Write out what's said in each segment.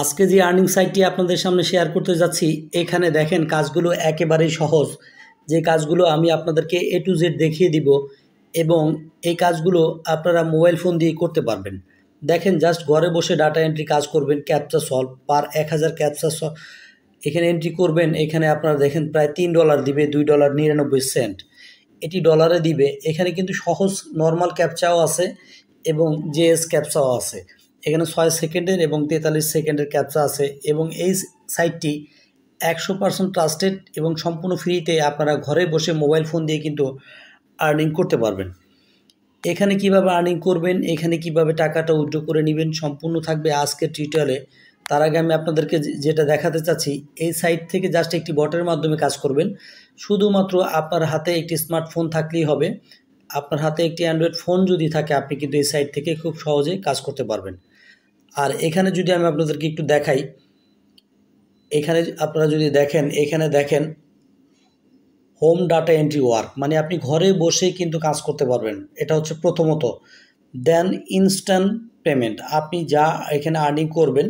আজকে যে আর্নিং সাইটটি আপনাদের সামনে শেয়ার করতে যাচ্ছি এখানে দেখেন কাজগুলো একেবারেই সহজ যে কাজগুলো আমি আপনাদেরকে এ টু জেড দেখিয়ে দিব এবং এই কাজগুলো আপনারা মোবাইল ফোন দিয়ে করতে পারবেন দেখেন জাস্ট ঘরে বসে ডাটা এন্ট্রি কাজ করবেন ক্যাপচা সলভ পার এক হাজার ক্যাপচা এখানে এন্ট্রি করবেন এখানে আপনারা দেখেন প্রায় তিন ডলার দিবে দুই ডলার নিরানব্বই সেন্ট এটি ডলারে দিবে এখানে কিন্তু সহজ নর্মাল ক্যাপচাও আছে এবং জেএস ক্যাপচাও আছে এখানে ছয় সেকেন্ডের এবং তেতাল্লিশ সেকেন্ডের ক্যাপচা আছে এবং এই সাইটটি একশো পার্সেন্ট ট্রাস্টেড এবং সম্পূর্ণ ফ্রিতে আপনারা ঘরে বসে মোবাইল ফোন দিয়ে কিন্তু আর্নিং করতে পারবেন এখানে কিভাবে আর্নিং করবেন এখানে কিভাবে টাকাটা উইড্রো করে নেবেন সম্পূর্ণ থাকবে আজকের টিউটোরিয়ালে তার আগে আমি আপনাদেরকে যেটা দেখাতে চাচ্ছি এই সাইট থেকে জাস্ট একটি বটের মাধ্যমে কাজ করবেন শুধুমাত্র আপনার হাতে একটি স্মার্টফোন থাকলেই হবে আপনার হাতে একটি অ্যান্ড্রয়েড ফোন যদি থাকে আপনি কিন্তু এই সাইট থেকে খুব সহজে কাজ করতে পারবেন আর এখানে যদি আমি আপনাদেরকে একটু দেখাই এখানে আপনারা যদি দেখেন এখানে দেখেন হোম ডাটা এন্ট্রি ওয়ার্ক মানে আপনি ঘরে বসেই কিন্তু কাজ করতে পারবেন এটা হচ্ছে প্রথমত দেন ইনস্ট্যান্ট পেমেন্ট আপনি যা এখানে আর্নিং করবেন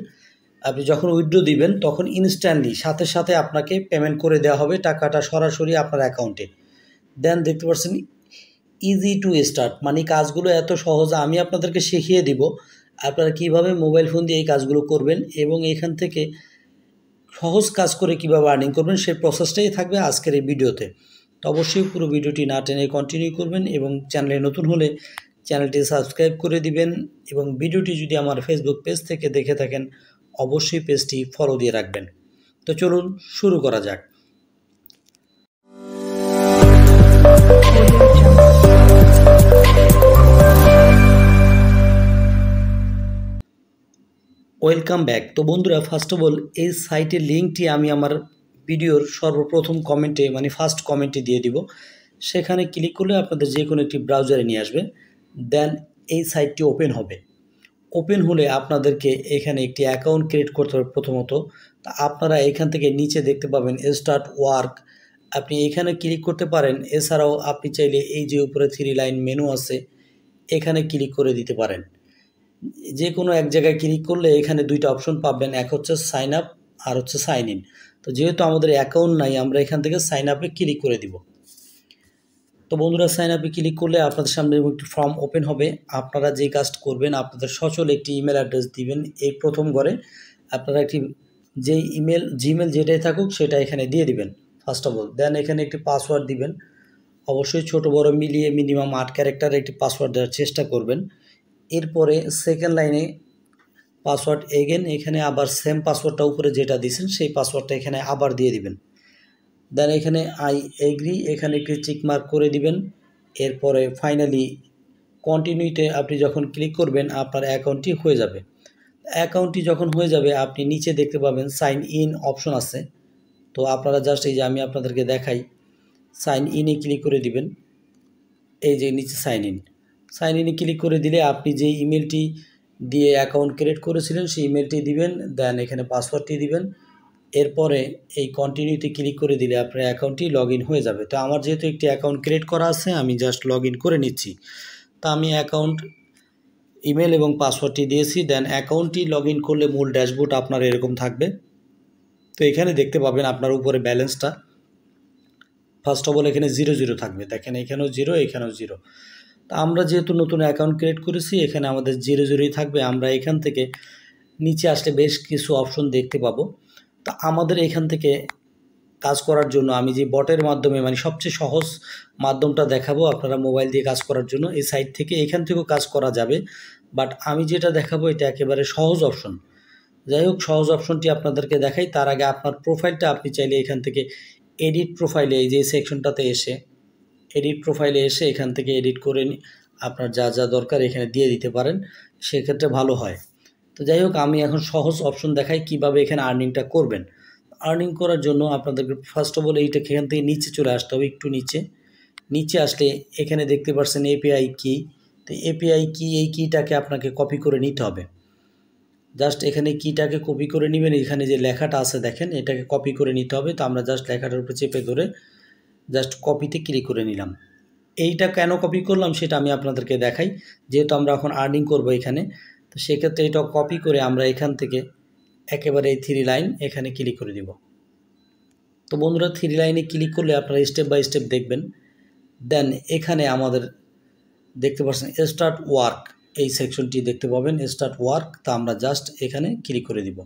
আপনি যখন উইড্রো দিবেন তখন ইনস্ট্যান্টলি সাথে সাথে আপনাকে পেমেন্ট করে দেওয়া হবে টাকাটা সরাসরি আপনার অ্যাকাউন্টে দেন দেখতে পাচ্ছেন ইজি টু স্টার্ট মানে কাজগুলো এত সহজ আমি আপনাদেরকে শিখিয়ে দিব আপনারা কিভাবে মোবাইল ফোন দিয়ে এই কাজগুলো করবেন এবং এখান থেকে সহজ কাজ করে কীভাবে আর্নিং করবেন সেই প্রসেসটাই থাকবে আজকের এই ভিডিওতে তো অবশ্যই পুরো ভিডিওটি না টেনে কন্টিনিউ করবেন এবং চ্যানেলে নতুন হলে চ্যানেলটি সাবস্ক্রাইব করে দিবেন এবং ভিডিওটি যদি আমার ফেসবুক পেজ থেকে দেখে থাকেন অবশ্যই পেজটি ফলো দিয়ে রাখবেন তো চলুন শুরু করা যাক ওয়েলকাম ব্যাক তো বন্ধুরা ফার্স্ট অফ অল এই সাইটের লিঙ্কটি আমি আমার ভিডিওর সর্বপ্রথম কমেন্টে মানে ফার্স্ট কমেন্টে দিয়ে দিব সেখানে ক্লিক করলে আপনাদের যে কোনো একটি ব্রাউজারে নিয়ে আসবে দেন এই সাইটটি ওপেন হবে ওপেন হলে আপনাদেরকে এখানে একটি অ্যাকাউন্ট ক্রিয়েট করতে হবে প্রথমত তা আপনারা এখান থেকে নিচে দেখতে পাবেন স্টার্ট ওয়ার্ক আপনি এখানে ক্লিক করতে পারেন এছাড়াও আপনি চাইলে এই যে উপরে থ্রি লাইন মেনু আছে এখানে ক্লিক করে দিতে পারেন যে কোনো এক জায়গায় ক্লিক করলে এখানে দুইটা অপশন পাবেন এক হচ্ছে সাইন আপ আর হচ্ছে সাইন ইন তো যেহেতু আমাদের অ্যাকাউন্ট নাই আমরা এখান থেকে সাইন আপে ক্লিক করে দিব তো বন্ধুরা সাইন আপে ক্লিক করলে আপনাদের সামনে একটি ফর্ম ওপেন হবে আপনারা যে কাজটা করবেন আপনাদের সচল একটি ইমেল অ্যাড্রেস দিবেন এই প্রথম ঘরে আপনারা একটি যে ইমেল জিমেল যেটাই থাকুক সেটা এখানে দিয়ে দিবেন ফার্স্ট অফ অল দেন এখানে একটি পাসওয়ার্ড দিবেন অবশ্যই ছোট বড় মিলিয়ে মিনিমাম আট ক্যারেক্টার একটি পাসওয়ার্ড দেওয়ার চেষ্টা করবেন এরপরে সেকেন্ড লাইনে পাসওয়ার্ড এগেন এখানে আবার সেম পাসওয়ার্ডটা উপরে যেটা দিয়েছেন সেই পাসওয়ার্ডটা এখানে আবার দিয়ে দিবেন দেন এখানে আই এগ্রি এখানে একটি চিকমার্ক করে দিবেন এরপরে ফাইনালি কন্টিনিউতে আপনি যখন ক্লিক করবেন আপনার অ্যাকাউন্টটি হয়ে যাবে অ্যাকাউন্টটি যখন হয়ে যাবে আপনি নিচে দেখতে পাবেন সাইন ইন অপশন আছে তো আপনারা জাস্ট এই যে আমি আপনাদেরকে দেখাই সাইন ইনে ক্লিক করে দিবেন এই যে নিচে সাইন ইন সাইন ইনে ক্লিক করে দিলে আপনি যে ইমেলটি দিয়ে অ্যাকাউন্ট ক্রিয়েট করেছিলেন সেই ইমেলটি দিবেন দেন এখানে পাসওয়ার্ডটি দিবেন এরপরে এই কন্টিনিউতে ক্লিক করে দিলে আপনার অ্যাকাউন্টটি লগ হয়ে যাবে তো আমার যেহেতু একটি অ্যাকাউন্ট ক্রিয়েট করা আছে আমি জাস্ট লগ করে নিচ্ছি তা আমি অ্যাকাউন্ট ইমেল এবং পাসওয়ার্ডটি দিয়েছি দেন অ্যাকাউন্টটি লগ করলে মূল ড্যাশবোর্ড আপনার এরকম থাকবে তো এখানে দেখতে পাবেন আপনার উপরে ব্যালেন্সটা ফার্স্ট অফ অল এখানে জিরো জিরো থাকবে দেখেন এখানেও জিরো এখানেও জিরো তো আমরা যেহেতু নতুন অ্যাকাউন্ট ক্রিয়েট করেছি এখানে আমাদের জিরো জিরোই থাকবে আমরা এখান থেকে নিচে আসলে বেশ কিছু অপশন দেখতে পাবো তো আমাদের এখান থেকে কাজ করার জন্য আমি যে বটের মাধ্যমে মানে সবচেয়ে সহজ মাধ্যমটা দেখাবো আপনারা মোবাইল দিয়ে কাজ করার জন্য এই সাইট থেকে এখান থেকেও কাজ করা যাবে বাট আমি যেটা দেখাবো এটা একেবারে সহজ অপশন যাই হোক সহজ অপশনটি আপনাদেরকে দেখাই তার আগে আপনার প্রোফাইলটা আপনি চাইলে এখান থেকে এডিট প্রোফাইলে এই যে সেকশনটাতে এসে এডিট প্রোফাইলে এসে এখান থেকে এডিট করে আপনার যা যা দরকার এখানে দিয়ে দিতে পারেন সেক্ষেত্রে ভালো হয় তো যাই হোক আমি এখন সহজ অপশন দেখাই কিভাবে এখানে আর্নিংটা করবেন আর্নিং করার জন্য আপনাদেরকে ফার্স্ট অফ অল এইটা এখান থেকে নিচে চলে আসতে হবে একটু নিচে নিচে আসলে এখানে দেখতে পাচ্ছেন এপিআই কি তো এপিআই কি এই কিটাকে আপনাকে কপি করে নিতে হবে জাস্ট এখানে কিটাকে কপি করে নেবেন এখানে যে লেখাটা আছে দেখেন এটাকে কপি করে নিতে হবে তো আমরা জাস্ট লেখাটার উপর চেপে ধরে জাস্ট কপিতে ক্লিক করে নিলাম এইটা কেন কপি করলাম সেটা আমি আপনাদেরকে দেখাই যেহেতু আমরা এখন আর্নিং করব এখানে তো সেক্ষেত্রে এটা কপি করে আমরা এখান থেকে একেবারে এই থ্রি লাইন এখানে ক্লিক করে দিব তো বন্ধুরা থ্রি লাইনে ক্লিক করলে আপনারা স্টেপ বাই স্টেপ দেখবেন দেন এখানে আমাদের দেখতে পাচ্ছেন স্টার্ট ওয়ার্ক এই সেকশনটি দেখতে পাবেন স্টার্ট ওয়ার্ক তা আমরা জাস্ট এখানে ক্লিক করে দিব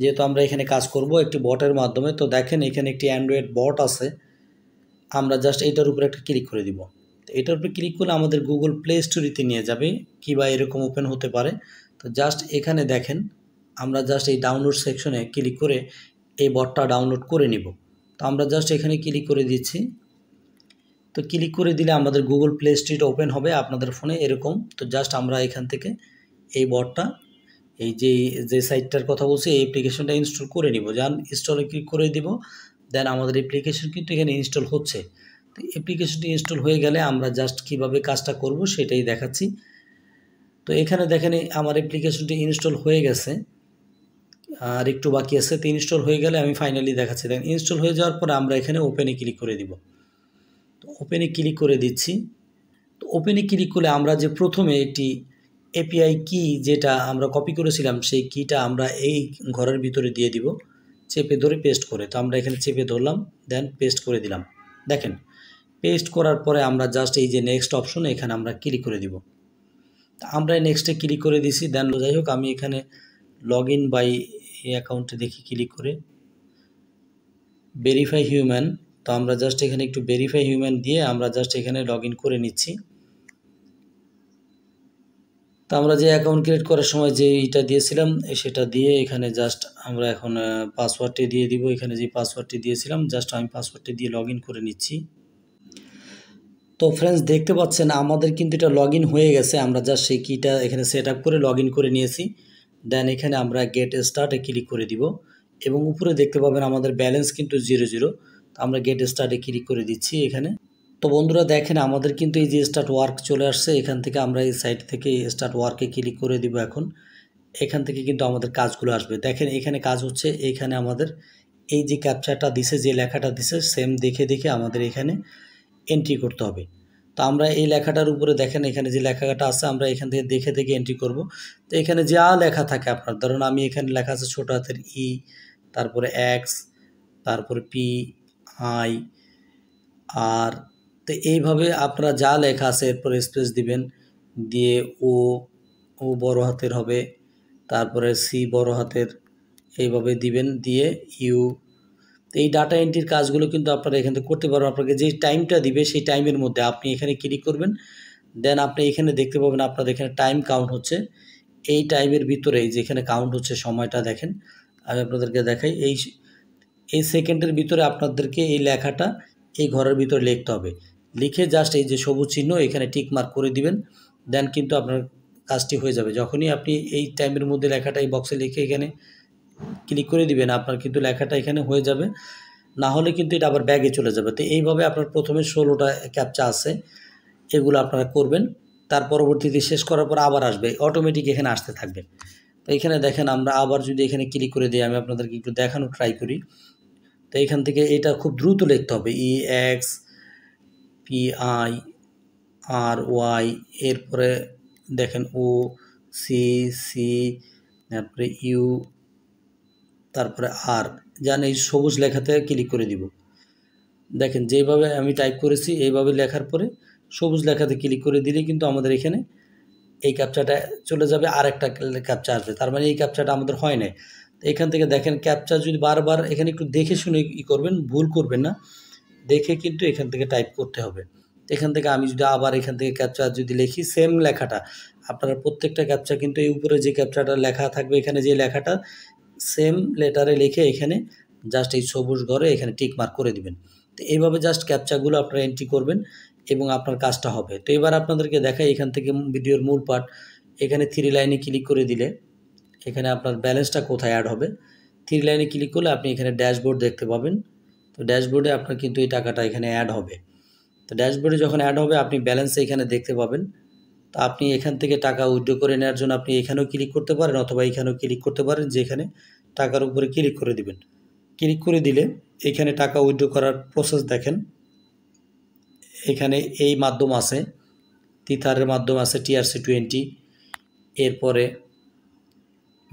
যেহেতু আমরা এখানে কাজ করব একটি বটের মাধ্যমে তো দেখেন এখানে একটি অ্যান্ড্রয়েড বট আছে আমরা জাস্ট এটার উপরে একটা ক্লিক করে দিব তো এটার উপরে ক্লিক করলে আমাদের গুগল প্লে স্টোরিতে নিয়ে যাবে কিবা এরকম ওপেন হতে পারে তো জাস্ট এখানে দেখেন আমরা জাস্ট এই ডাউনলোড সেকশনে ক্লিক করে এই বটটা ডাউনলোড করে নিব তো আমরা জাস্ট এখানে ক্লিক করে দিচ্ছি তো ক্লিক করে দিলে আমাদের গুগল প্লে স্টোরিটা ওপেন হবে আপনাদের ফোনে এরকম তো জাস্ট আমরা এখান থেকে এই বটটা এই যে যে সাইটটার কথা বলছি এই অ্যাপ্লিকেশনটা ইনস্টল করে নিব যান ইনস্টলে ক্লিক করে দিব দেন আমাদের অ্যাপ্লিকেশন কিন্তু এখানে ইনস্টল হচ্ছে তো অ্যাপ্লিকেশনটি ইনস্টল হয়ে গেলে আমরা জাস্ট কিভাবে কাজটা করব সেটাই দেখাচ্ছি তো এখানে দেখেন আমার অ্যাপ্লিকেশনটি ইনস্টল হয়ে গেছে আর একটু বাকি আছে তো ইনস্টল হয়ে গেলে আমি ফাইনালি দেখাচ্ছি দেখেন ইনস্টল হয়ে যাওয়ার পর আমরা এখানে ওপেনে ক্লিক করে দিব তো ওপেনে ক্লিক করে দিচ্ছি তো ওপেনে ক্লিক করলে আমরা যে প্রথমে একটি এপিআই কি যেটা আমরা কপি করেছিলাম সেই কিটা আমরা এই ঘরের ভিতরে দিয়ে দিব চেপে ধরে পেস্ট করে তো আমরা এখানে চেপে ধরলাম দেন পেস্ট করে দিলাম দেখেন পেস্ট করার পরে আমরা জাস্ট এই যে নেক্সট অপশন এখানে আমরা ক্লিক করে দিব আমরা নেক্সটে ক্লিক করে দিছি দেন যাই হোক আমি এখানে লগ ইন বাই অ্যাকাউন্টে দেখি ক্লিক করে ভেরিফাই হিউম্যান তো আমরা জাস্ট এখানে একটু ভেরিফাই হিউম্যান দিয়ে আমরা জাস্ট এখানে লগ করে নিচ্ছি তো আমরা যে অ্যাকাউন্ট ক্রিয়েট করার সময় যে এইটা দিয়েছিলাম সেটা দিয়ে এখানে জাস্ট আমরা এখন পাসওয়ার্ডটি দিয়ে দিব এখানে যে পাসওয়ার্ডটি দিয়েছিলাম জাস্ট আমি পাসওয়ার্ডটি দিয়ে লগ করে নিচ্ছি তো ফ্রেন্ডস দেখতে পাচ্ছেন আমাদের কিন্তু এটা লগ হয়ে গেছে আমরা জাস্ট সেই কীটা এখানে সেট করে লগ করে নিয়েছি দেন এখানে আমরা গেট স্টার্টে ক্লিক করে দিব এবং উপরে দেখতে পাবেন আমাদের ব্যালেন্স কিন্তু জিরো জিরো আমরা গেট স্টার্টে ক্লিক করে দিচ্ছি এখানে তো বন্ধুরা দেখেন আমাদের কিন্তু এই যে স্টার্ট ওয়ার্ক চলে আসছে এখান থেকে আমরা এই সাইট থেকে স্টার্ট ওয়ার্কে ক্লিক করে দিব এখন এখান থেকে কিন্তু আমাদের কাজগুলো আসবে দেখেন এখানে কাজ হচ্ছে এখানে আমাদের এই যে ক্যাপচারটা দিছে যে লেখাটা দিছে সেম দেখে দেখে আমাদের এখানে এন্ট্রি করতে হবে তো আমরা এই লেখাটার উপরে দেখেন এখানে যে লেখাটা আছে আমরা এখান থেকে দেখে দেখে এন্ট্রি করব তো এখানে যা লেখা থাকে আপনার ধরুন আমি এখানে লেখা আছে ছোটো হাতের ই তারপরে এক্স তারপরে পি আই আর তো এইভাবে আপনারা যা লেখা আছে এরপরে স্পেস দিবেন দিয়ে ও ও বড় হাতের হবে তারপরে সি বড় হাতের এইভাবে দিবেন দিয়ে ইউ এই ডাটা এন্ট্রির কাজগুলো কিন্তু আপনারা এখান থেকে করতে পারবেন আপনাকে যে টাইমটা দিবে সেই টাইমের মধ্যে আপনি এখানে ক্লিক করবেন দেন আপনি এখানে দেখতে পাবেন আপনাদের এখানে টাইম কাউন্ট হচ্ছে এই টাইমের ভিতরে যেখানে কাউন্ট হচ্ছে সময়টা দেখেন আমি আপনাদেরকে দেখাই এই এই সেকেন্ডের ভিতরে আপনাদেরকে এই লেখাটা এই ঘরের ভিতরে লিখতে হবে লিখে জাস্ট এই যে সবুজ চিহ্ন এখানে টিক মার্ক করে দিবেন দেন কিন্তু আপনার কাজটি হয়ে যাবে যখনই আপনি এই টাইমের মধ্যে লেখাটা এই বক্সে লিখে এখানে ক্লিক করে দিবেন আপনার কিন্তু লেখাটা এখানে হয়ে যাবে না হলে কিন্তু এটা আবার ব্যাগে চলে যাবে তো এইভাবে আপনার প্রথমে ষোলোটা ক্যাপচা আছে এগুলো আপনারা করবেন তার পরবর্তীতে শেষ করার পর আবার আসবে অটোমেটিক এখানে আসতে থাকবে তো এখানে দেখেন আমরা আবার যদি এখানে ক্লিক করে দিই আমি আপনাদেরকে একটু দেখানো ট্রাই করি তো এখান থেকে এটা খুব দ্রুত লিখতে হবে E e, X P I R Y এরপরে দেখেন ও সি সি তারপরে ইউ তারপরে আর যান এই সবুজ লেখাতে ক্লিক করে দিব দেখেন যেভাবে আমি টাইপ করেছি এইভাবে লেখার পরে সবুজ লেখাতে ক্লিক করে দিলে কিন্তু আমাদের এখানে এই ক্যাপচাটা চলে যাবে আর একটা ক্যাপচা আসবে তার মানে এই ক্যাপচাটা আমাদের হয় নাই এখান থেকে দেখেন ক্যাপচা যদি বারবার এখানে একটু দেখে শুনে ই করবেন ভুল করবেন না দেখে কিন্তু এখান থেকে টাইপ করতে হবে এখান থেকে আমি যদি আবার এখান থেকে ক্যাপচার যদি লিখি সেম লেখাটা আপনারা প্রত্যেকটা ক্যাপচার কিন্তু এই উপরে যে ক্যাপচারটা লেখা থাকবে এখানে যে লেখাটা সেম লেটারে লিখে এখানে জাস্ট এই সবুজ ঘরে এখানে টিক মার্ক করে দিবেন তো এইভাবে জাস্ট ক্যাপচারগুলো আপনারা এন্ট্রি করবেন এবং আপনার কাজটা হবে তো এবার আপনাদেরকে দেখাই এখান থেকে ভিডিওর মূল পার্ট এখানে থ্রি লাইনে ক্লিক করে দিলে এখানে আপনার ব্যালেন্সটা কোথায় অ্যাড হবে থ্রি লাইনে ক্লিক করলে আপনি এখানে ড্যাশবোর্ড দেখতে পাবেন তো ড্যাশবোর্ডে আপনার কিন্তু এই টাকাটা এখানে অ্যাড হবে তো ড্যাশবোর্ডে যখন অ্যাড হবে আপনি ব্যালেন্স এখানে দেখতে পাবেন তো আপনি এখান থেকে টাকা উইথড্র করে নেওয়ার জন্য আপনি এখানেও ক্লিক করতে পারেন অথবা এখানেও ক্লিক করতে পারেন যেখানে টাকার উপরে ক্লিক করে দিবেন ক্লিক করে দিলে এখানে টাকা উইথড্র করার প্রসেস দেখেন এখানে এই মাধ্যম আছে তিথারের মাধ্যম আছে টিআরসি টোয়েন্টি এরপরে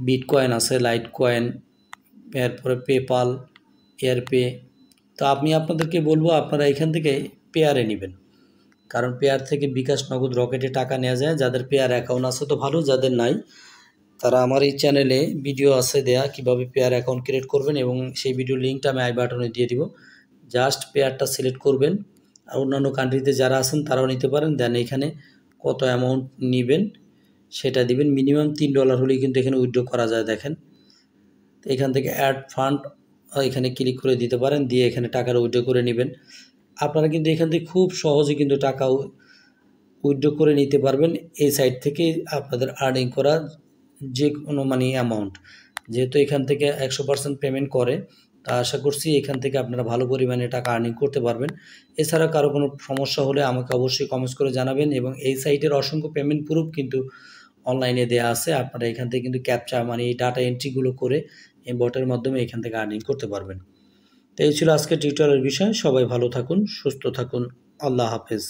বিট কয়েন আছে লাইট কয়েন এরপরে পেপাল এয়ারপে তো আমি আপনাদেরকে বলবো আপনারা এখান থেকে পেয়ারে নেবেন কারণ পেয়ার থেকে বিকাশ নগদ রকেটে টাকা নেওয়া যায় যাদের পেয়ার অ্যাকাউন্ট আছে তো ভালো যাদের নাই তারা আমার এই চ্যানেলে ভিডিও আছে দেয়া কিভাবে পেয়ার অ্যাকাউন্ট ক্রিয়েট করবেন এবং সেই ভিডিও লিঙ্কটা আমি আই বাটনে দিয়ে দিব জাস্ট পেয়ারটা সিলেক্ট করবেন আর অন্যান্য কান্ট্রিতে যারা আছেন তারাও নিতে পারেন দেন এখানে কত অ্যামাউন্ট নেবেন সেটা দিবেন মিনিমাম তিন ডলার হলেই কিন্তু এখানে উইথড্র করা যায় দেখেন এখান থেকে অ্যাড ফান্ড হ্যাঁ, এখানে ক্লিক করে দিতে পারেন দিয়ে এখানে টাকার উইড্রো করে নেবেন আপনারা কিন্তু এখান থেকে খুব সহজে কিন্তু টাকা উইড্রো করে নিতে পারবেন এই সাইট থেকে আপনাদের আর্নিং করা যে কোনো মানে অ্যামাউন্ট যেহেতু এখান থেকে একশো পার্সেন্ট পেমেন্ট করে তা আশা করছি এখান থেকে আপনারা ভালো পরিমাণে টাকা আর্নিং করতে পারবেন এছাড়া কারো কোনো সমস্যা হলে আমাকে অবশ্যই কমেন্টস করে জানাবেন এবং এই সাইটের অসংখ্য পেমেন্ট প্রুফ কিন্তু অনলাইনে দেওয়া আছে আপনারা এখান থেকে কিন্তু ক্যাপচার মানে এই ডাটা এন্ট্রিগুলো করে এই বটের মাধ্যমে এখান থেকে আর্নিং করতে পারবেন তো এই ছিল আজকে টিউটোরিয়ালের বিষয় সবাই ভালো থাকুন সুস্থ থাকুন আল্লাহ হাফেজ